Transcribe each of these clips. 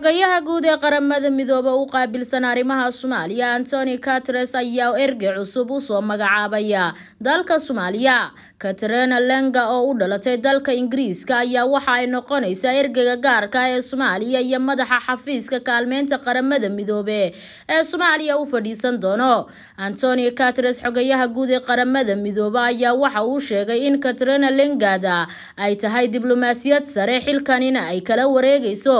ogayaha guud ee qaramada midoobe u qaabilsan arrimaha soomaaliya antoni cateres ayaa ergey cusub usoo magacaabaya dalka soomaaliya katrina lenga oo u dhalatay dalka ingiriiska ayaa waxa ay noqonaysaa ergega gaarka ah ee soomaaliya iyo madaxa xafiiska kaalmeynta qaramada midoobe ee soomaaliya u fadhiisan doono antoni cateres xogayaha guud ee qaramada midoobe ayaa waxa uu sheegay in katrina lengada ay tahay diblomaasiyad sare xilkanina ay kala wareegayso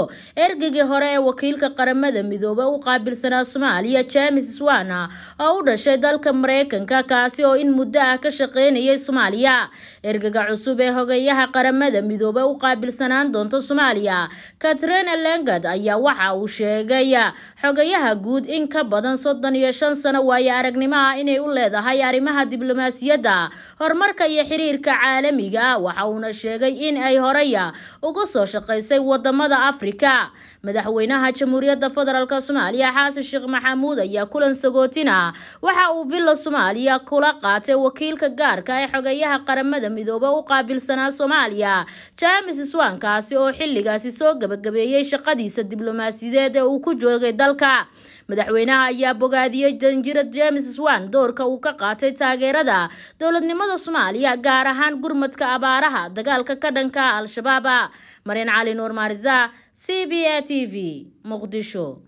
ergeyga hore ee wakiilka qaramada midoobe u qaabilsanaa soomaaliya james swana oo u dhashay dalka mareykanka kaasi oo in muddo ah ka shaqeynayay soomaaliya ergaga cusub ee hogeeyaha qaramada midoobe u qaabilsanaan doonta soomaaliya katrina lengad ayaa waxa uu sheegay xogayaha guud in ka badan soddon iyo shan sano waaye aragnimo ah inay u leedahay arrimaha diblomaasiyadda horumarka iyo xiriirka caalamiga ah waxa uuna sheegay in ay horey uga soo shaqaysay wadamada afrika madaxweynaha jamhuuriyadda federaalk soomaaliya xaasan sheekh maxamuud ayaa kulan sagootina waxa uu villa soomaaliya kula qaatay wakiilka gaarka ee xogeeyaha qaramada midoobe u qaabilsanaa soomaaliya james iswaankaasi oo xilligaasi soo gabagabeeyey shaqadiisa diblomaasiyadeed ee uu ku joogay dalka madaxweynaha ayaa bogaadiyey danjira james iswan doorka uu ka qaatay taageerada dowladnimada soomaaliya gaar ahaan gurmadka abaaraha dagaalka ka dhanka al-shabaaba marian cali nuur maariza سي بي تي في مقدشو